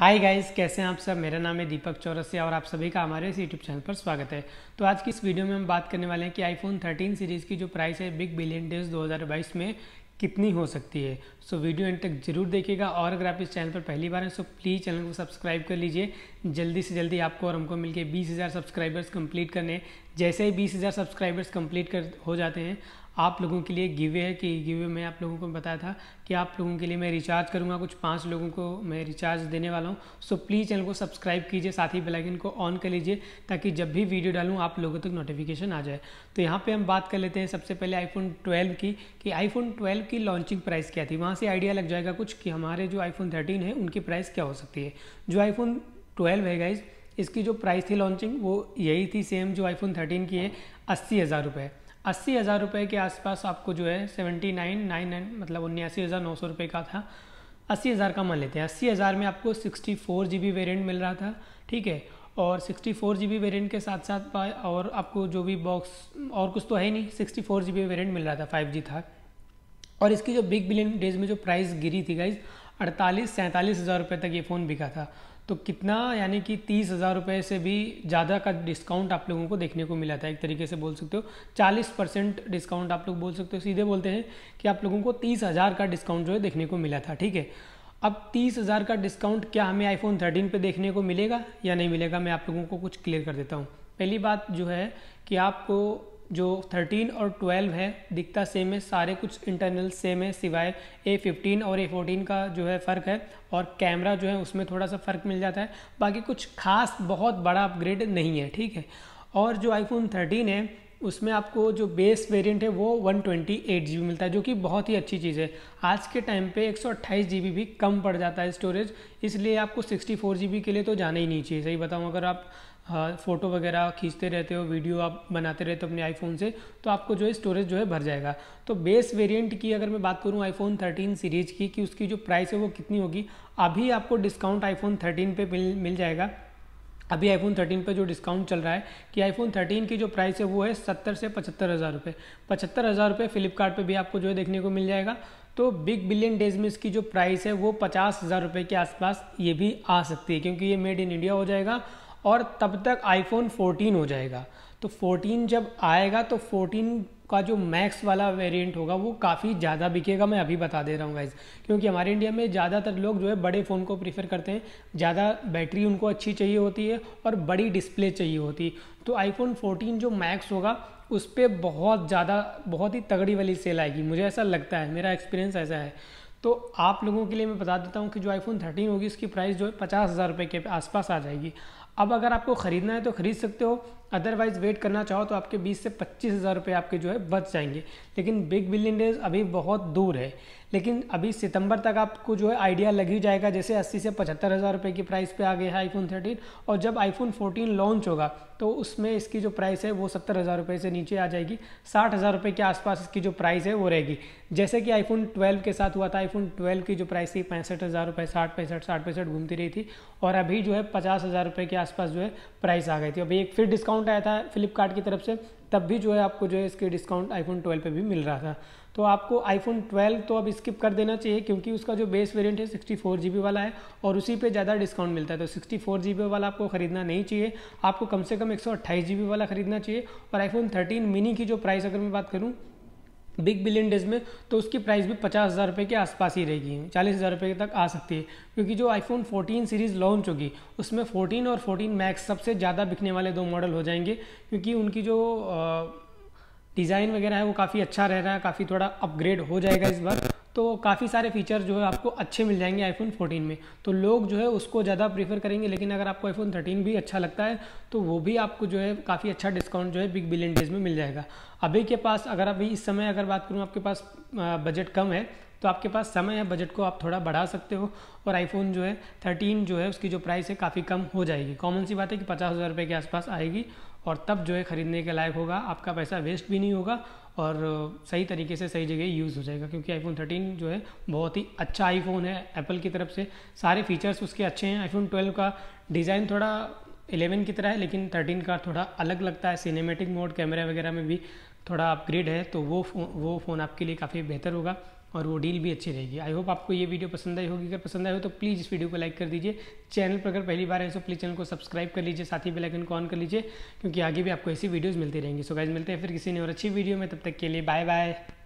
hi guys कैसे हैं आप सब मेरा नाम है दीपक चौरसिया और आप सभी का हमारे इस यूट्यूब चैनल पर स्वागत है तो आज की इस वीडियो में हम बात करने वाले हैं कि आईफोन 13 सीरीज़ की जो प्राइस है बिग बिलियन डेज 2022 में कितनी हो सकती है सो so, वीडियो एंड तक जरूर देखिएगा और अगर आप इस चैनल पर पहली बार हैं सो प्लीज़ चैनल को सब्सक्राइब कर लीजिए जल्दी से जल्दी आपको और हमको मिलकर बीस सब्सक्राइबर्स कंप्लीट करने जैसे ही बीस सब्सक्राइबर्स कंप्लीट कर हो जाते हैं आप लोगों के लिए गिवे है कि गिवे में आप लोगों को बताया था कि आप लोगों के लिए मैं रिचार्ज करूँगा कुछ पाँच लोगों को मैं रिचार्ज देने वाला हूँ सो प्लीज़ चैनल को सब्सक्राइब कीजिए साथ ही बेलाइकन को ऑन कर लीजिए ताकि जब भी वीडियो डालूँ आप लोगों तक तो नोटिफिकेशन आ जाए तो यहाँ पर हम बात कर लेते हैं सबसे पहले आईफोन ट्वेल्व की कि आईफोन ट्वेल्व की लॉन्चिंग प्राइस क्या थी वहाँ से आइडिया लग जाएगा कुछ कि हमारे जो आईफोन थर्टीन है उनकी प्राइस क्या हो सकती है जो आईफोन ट्वेल्व है गाइज़ इसकी जो प्राइस थी लॉन्चिंग वो यही थी सेम जो आईफोन थर्टीन की है अस्सी हज़ार रुपये अस्सी हज़ार रुपये के आसपास आपको जो है सेवेंटी नाइन नाइन नाइन मतलब उन्यासी हज़ार नौ सौ रुपये का था अस्सी हज़ार का मान लेते हैं अस्सी हज़ार में आपको sixty four G B variant मिल रहा था ठीक है और sixty four G B variant के साथ साथ और आपको जो भी बॉक्स और कुछ तो है नहीं sixty four G B variant मिल रहा था फाइव जी था और इसकी जो बिग बिलियन डेज में जो प्राइस गिरी थी गाइज अड़तालीस सैंतालीस हज़ार रुपये तक ये फ़ोन बिका था तो कितना यानी कि तीस हज़ार रुपये से भी ज़्यादा का डिस्काउंट आप लोगों को देखने को मिला था एक तरीके से बोल सकते हो चालीस परसेंट डिस्काउंट आप लोग बोल सकते हो सीधे बोलते हैं कि आप लोगों को तीस हज़ार का डिस्काउंट जो है देखने को मिला था ठीक है अब तीस हज़ार का डिस्काउंट क्या हमें आईफोन थर्टीन पर देखने को मिलेगा या नहीं मिलेगा मैं आप लोगों को कुछ क्लियर कर देता हूँ पहली बात जो है कि आपको जो 13 और 12 है दिखता सेम है सारे कुछ इंटरनल सेम है सिवाय A15 और A14 का जो है फ़र्क है और कैमरा जो है उसमें थोड़ा सा फ़र्क मिल जाता है बाकी कुछ खास बहुत बड़ा अपग्रेड नहीं है ठीक है और जो iPhone 13 है उसमें आपको जो बेस वेरिएंट है वो वन ट्वेंटी मिलता है जो कि बहुत ही अच्छी चीज़ है आज के टाइम पे एक सौ भी कम पड़ जाता है स्टोरेज इसलिए आपको सिक्सटी जीबी के लिए तो जाना ही नहीं चाहिए सही बताऊँ अगर आप हाँ, फ़ोटो वगैरह खींचते रहते हो वीडियो आप बनाते रहते हो अपने आईफोन से तो आपको जो है स्टोरेज जो है भर जाएगा तो बेस वेरिएंट की अगर मैं बात करूँ आईफोन 13 सीरीज की कि उसकी जो प्राइस है वो कितनी होगी अभी आपको डिस्काउंट आईफोन 13 पे मिल मिल जाएगा अभी आईफोन 13 पे जो डिस्काउंट चल रहा है कि आईफोन 13 की जो प्राइस है वो है सत्तर से पचहत्तर हज़ार रुपये पचहत्तर हज़ार रुपये फ्लिपकार्ट भी आपको जो है देखने को मिल जाएगा तो बिग बिलियन डेज में इसकी जो प्राइस है वो पचास हज़ार रुपये के आसपास ये भी आ सकती है क्योंकि ये मेड इन इंडिया हो जाएगा और तब तक आईफोन 14 हो जाएगा तो 14 जब आएगा तो 14 का जो मैक्स वाला वेरिएंट होगा वो काफ़ी ज़्यादा बिकेगा मैं अभी बता दे रहा हूँ गाइज क्योंकि हमारे इंडिया में ज़्यादातर लोग जो है बड़े फ़ोन को प्रीफर करते हैं ज़्यादा बैटरी उनको अच्छी चाहिए होती है और बड़ी डिस्प्ले चाहिए होती है तो आईफोन 14 जो मैक्स होगा उस पर बहुत ज़्यादा बहुत ही तगड़ी वाली सेल आएगी मुझे ऐसा लगता है मेरा एक्सपीरियंस ऐसा है तो आप लोगों के लिए मैं बता देता हूँ कि जो आईफोन थर्टीन होगी उसकी प्राइस जो है पचास हज़ार रुपये के आसपास आ जाएगी अब अगर आपको ख़रीदना है तो ख़रीद सकते हो अदरवाइज़ वेट करना चाहो तो आपके बीस से पच्चीस हज़ार रुपये आपके जो है बच जाएंगे लेकिन बिग बिलियन डेज अभी बहुत दूर है लेकिन अभी सितंबर तक आपको जो है आइडिया लग ही जाएगा जैसे 80 से पचहत्तर हज़ार रुपये की प्राइस पे आ गया है आईफोन 13 और जब आईफोन 14 लॉन्च होगा तो उसमें इसकी जो प्राइस है वो सत्तर हज़ार रुपये से नीचे आ जाएगी साठ हज़ार रुपये के आसपास इसकी जो प्राइस है वो रहेगी जैसे कि आईफोन 12 के साथ हुआ था आईफोन 12 की जो प्राइस थी पैंसठ हज़ार रुपये साठ पैंसठ साठ पैंसठ घूमती रही थी और अभी जो है पचास हज़ार रुपये के आसपास जो है प्राइस आ गई थी अभी एक फिर डिस्काउंट आया था फ्लिपकार्ट की तरफ से तब भी जो है आपको जो है इसके डिस्काउंट आईफोन 12 पे भी मिल रहा था तो आपको आईफोन 12 तो अब स्किप कर देना चाहिए क्योंकि उसका जो बेस वेरिएंट है सिक्सटी फोर जी वाला है और उसी पे ज़्यादा डिस्काउंट मिलता है तो सिक्सटी फोर जी वाला आपको खरीदना नहीं चाहिए आपको कम से कम एक सौ वाला खरीदना चाहिए और आईफोन थर्टीन मिनी की जो प्राइस अगर मैं बात करूँ बिग बिलियन डेज में तो उसकी प्राइस भी पचास हज़ार रुपये के आसपास ही रहेगी चालीस हज़ार रुपये तक आ सकती है क्योंकि जो आईफोन 14 सीरीज़ लॉन्च होगी उसमें 14 और 14 मैक्स सबसे ज़्यादा बिकने वाले दो मॉडल हो जाएंगे क्योंकि उनकी जो डिज़ाइन वगैरह है वो काफ़ी अच्छा रह रहा है काफ़ी थोड़ा अपग्रेड हो जाएगा इस बार तो काफ़ी सारे फीचर जो है आपको अच्छे मिल जाएंगे आईफोन 14 में तो लोग जो है उसको ज़्यादा प्रीफर करेंगे लेकिन अगर आपको आईफोन 13 भी अच्छा लगता है तो वो भी आपको जो है काफ़ी अच्छा डिस्काउंट जो है बिग बिलियन डेज में मिल जाएगा अभी के पास अगर अभी इस समय अगर बात करूँ आपके पास बजट कम है तो आपके पास समय है बजट को आप थोड़ा बढ़ा सकते हो और आईफोन जो है थर्टीन जो है उसकी जो प्राइस है काफ़ी कम हो जाएगी कॉमन सी बात है कि पचास हज़ार रुपये के आसपास आएगी और तब जो है ख़रीदने के लायक होगा आपका पैसा वेस्ट भी नहीं होगा और सही तरीके से सही जगह यूज़ हो जाएगा क्योंकि आईफोन थर्टीन जो है बहुत ही अच्छा आईफोन है एप्पल की तरफ से सारे फीचर्स उसके अच्छे हैं आईफोन ट्वेल्व का डिज़ाइन थोड़ा 11 की तरह है लेकिन 13 का थोड़ा अलग लगता है सिनेमेटिक मोड कैमरा वगैरह में भी थोड़ा अपग्रेड है तो वो फो, वो फ़ोन आपके लिए काफ़ी बेहतर होगा और वो डील भी अच्छी रहेगी आई होप आपको ये वीडियो पसंद आई होगी अगर पसंद आई हो तो प्लीज़ इस वीडियो को लाइक कर दीजिए चैनल पर अगर पहली बार है तो प्लीज़ चैनल को सब्सक्राइब कर लीजिए साथ ही आइकन को ऑन कर लीजिए क्योंकि आगे भी आपको ऐसी वीडियोज़ मिलती रहेंगी सो गाइज मिलते हैं फिर किसी ने और अच्छी वीडियो में तब तक के लिए बाय बाय